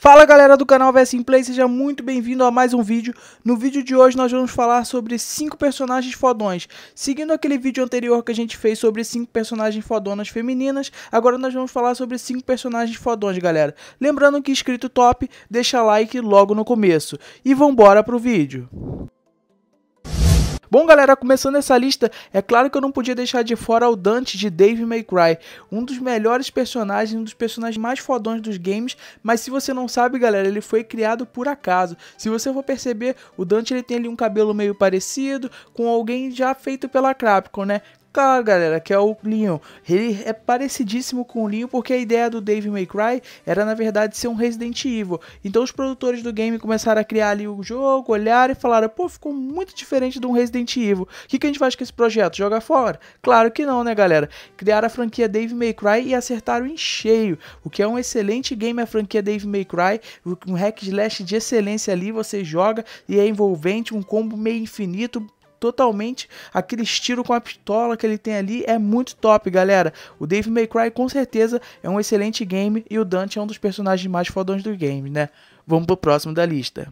Fala galera do canal VSM Play, seja muito bem-vindo a mais um vídeo. No vídeo de hoje nós vamos falar sobre 5 personagens fodões. Seguindo aquele vídeo anterior que a gente fez sobre 5 personagens fodonas femininas, agora nós vamos falar sobre 5 personagens fodões, galera. Lembrando que inscrito top, deixa like logo no começo. E vambora pro vídeo. Bom, galera, começando essa lista, é claro que eu não podia deixar de fora o Dante de Dave May Cry, um dos melhores personagens, um dos personagens mais fodões dos games, mas se você não sabe, galera, ele foi criado por acaso. Se você for perceber, o Dante ele tem ali um cabelo meio parecido com alguém já feito pela Crapcon, né? cara, galera, que é o Leon. Ele é parecidíssimo com o Leon porque a ideia do Dave May Cry era na verdade ser um Resident Evil. Então os produtores do game começaram a criar ali o jogo, olharam e falaram: pô, ficou muito diferente de um Resident Evil. O que, que a gente faz com esse projeto? Joga fora? Claro que não, né, galera? Criaram a franquia Dave May Cry e acertaram em cheio, o que é um excelente game a franquia Dave May Cry, um hack slash de excelência ali. Você joga e é envolvente, um combo meio infinito, totalmente aquele estilo com a pistola que ele tem ali é muito top, galera. O Dave May Cry com certeza é um excelente game e o Dante é um dos personagens mais fodões do game, né? Vamos pro próximo da lista.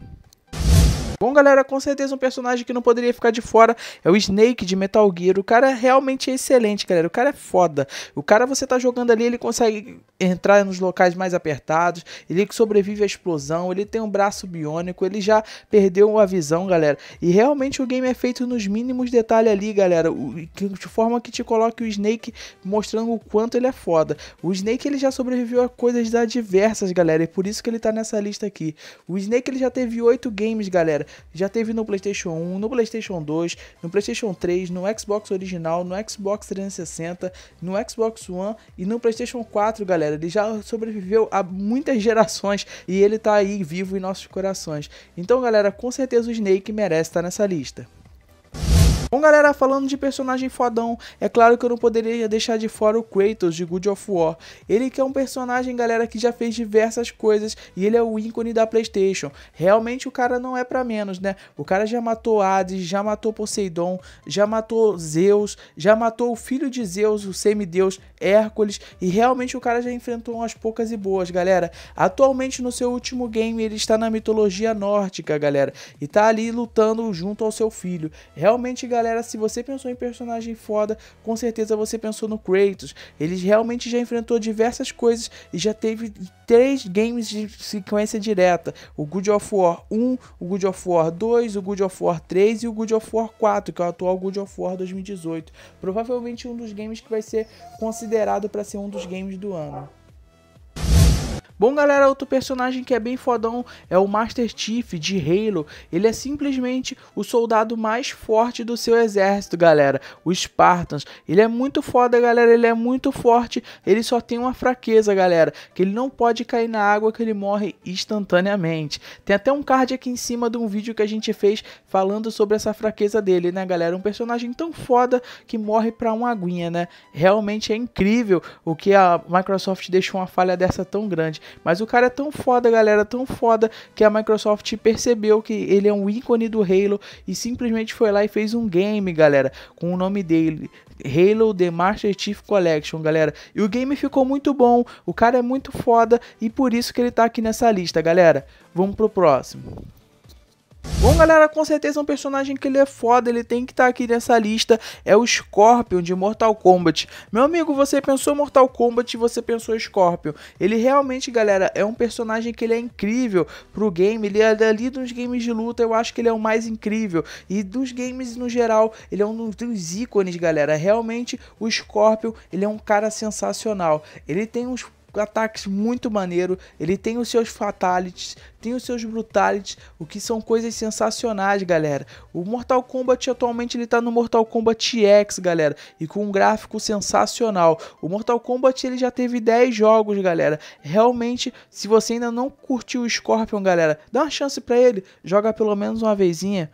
Bom, galera, com certeza um personagem que não poderia ficar de fora é o Snake de Metal Gear. O cara é realmente excelente, galera. O cara é foda. O cara, você tá jogando ali, ele consegue entrar nos locais mais apertados, ele sobrevive à explosão, ele tem um braço biônico, ele já perdeu a visão, galera. E realmente o game é feito nos mínimos detalhes ali, galera, de forma que te coloque o Snake mostrando o quanto ele é foda. O Snake, ele já sobreviveu a coisas adversas, galera, e por isso que ele tá nessa lista aqui. O Snake, ele já teve oito games, galera já teve no PlayStation 1, no PlayStation 2, no PlayStation 3, no Xbox original, no Xbox 360, no Xbox One e no PlayStation 4, galera. Ele já sobreviveu a muitas gerações e ele tá aí vivo em nossos corações. Então, galera, com certeza o Snake merece estar tá nessa lista. Bom, galera, falando de personagem fodão, é claro que eu não poderia deixar de fora o Kratos de Good of War. Ele que é um personagem, galera, que já fez diversas coisas e ele é o ícone da PlayStation. Realmente o cara não é para menos, né? O cara já matou Hades, já matou Poseidon, já matou Zeus, já matou o filho de Zeus, o semideus Hércules, e realmente o cara já enfrentou umas poucas e boas, galera. Atualmente no seu último game ele está na mitologia nórdica, galera, e tá ali lutando junto ao seu filho. Realmente, galera, galera, se você pensou em personagem foda, com certeza você pensou no Kratos. Ele realmente já enfrentou diversas coisas e já teve três games de sequência direta: o Good of War 1, o Good of War 2, o Good of War 3 e o Good of War 4, que é o atual Good of War 2018. Provavelmente um dos games que vai ser considerado para ser um dos games do ano. Bom, galera, outro personagem que é bem fodão é o Master Chief de Halo. Ele é simplesmente o soldado mais forte do seu exército, galera, os Spartans. Ele é muito foda, galera, ele é muito forte, ele só tem uma fraqueza, galera, que ele não pode cair na água que ele morre instantaneamente. Tem até um card aqui em cima de um vídeo que a gente fez falando sobre essa fraqueza dele, né, galera? Um personagem tão foda que morre pra uma aguinha, né? Realmente é incrível o que a Microsoft deixou uma falha dessa tão grande. Mas o cara é tão foda, galera, tão foda, que a Microsoft percebeu que ele é um ícone do Halo e simplesmente foi lá e fez um game, galera, com o nome dele. Halo The Master Chief Collection, galera. E o game ficou muito bom, o cara é muito foda e por isso que ele tá aqui nessa lista, galera. Vamos pro próximo. Bom, galera, com certeza é um personagem que ele é foda, ele tem que estar tá aqui nessa lista, é o Scorpion de Mortal Kombat. Meu amigo, você pensou Mortal Kombat e você pensou Scorpion. Ele realmente, galera, é um personagem que ele é incrível pro game, ele é ali dos games de luta, eu acho que ele é o mais incrível. E dos games no geral, ele é um dos ícones, galera. Realmente, o Scorpion, ele é um cara sensacional. Ele tem uns ataques muito maneiro. Ele tem os seus fatalities, tem os seus brutalities, o que são coisas sensacionais, galera. O Mortal Kombat atualmente ele tá no Mortal Kombat X, galera, e com um gráfico sensacional. O Mortal Kombat ele já teve 10 jogos, galera. Realmente, se você ainda não curtiu o Scorpion, galera, dá uma chance para ele, joga pelo menos uma vezinha.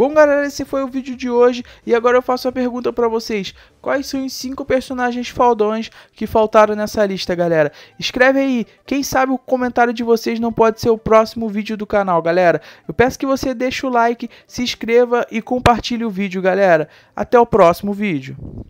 Bom galera, esse foi o vídeo de hoje e agora eu faço a pergunta para vocês. Quais são os 5 personagens faldões que faltaram nessa lista, galera? Escreve aí, quem sabe o comentário de vocês não pode ser o próximo vídeo do canal, galera. Eu peço que você deixe o like, se inscreva e compartilhe o vídeo, galera. Até o próximo vídeo.